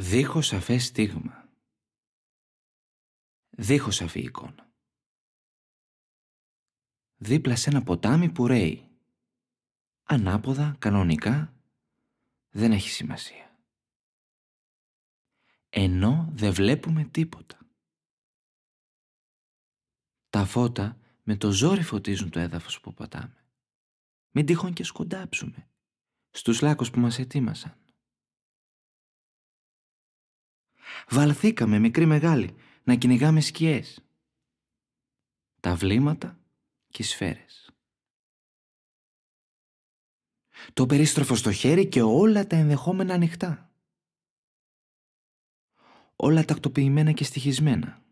δίχως σαφές στίγμα, δίχως σαφή εικόνα. Δίπλα σε ένα ποτάμι που ρέει, ανάποδα, κανονικά, δεν έχει σημασία. Ενώ δεν βλέπουμε τίποτα. Τα φώτα με το ζόρι φωτίζουν το έδαφος που πατάμε. Μην τύχον και σκοντάψουμε στους λάκους που μας ετοίμασαν. Βαλθήκαμε μικρή μεγάλη να κυνηγάμε σκιές. Τα βλήματα και οι σφαίρες. Το περίστροφο στο χέρι και όλα τα ενδεχόμενα ανοιχτά. Όλα τακτοποιημένα και στοιχισμένα.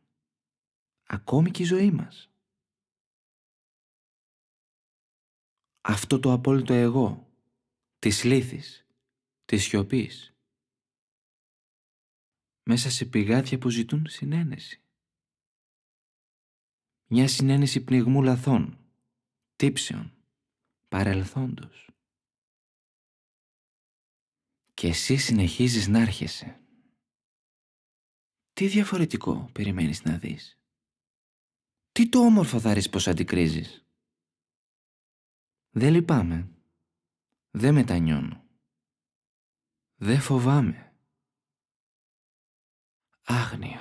Ακόμη και η ζωή μας. Αυτό το απόλυτο εγώ, της λύθης, της σιωπής, μέσα σε πηγάδια που ζητούν συνένεση. Μια συνένεση πνιγμού λαθών, τύψεων, παρελθόντος. Και εσύ συνεχίζεις να έρχεσαι. Τι διαφορετικό περιμένεις να δεις. Τι το όμορφο θα ρίσεις πως αντικρίζεις. Δεν λυπάμαι. Δεν μετανιώνω. Δεν φοβάμαι. Ach nee.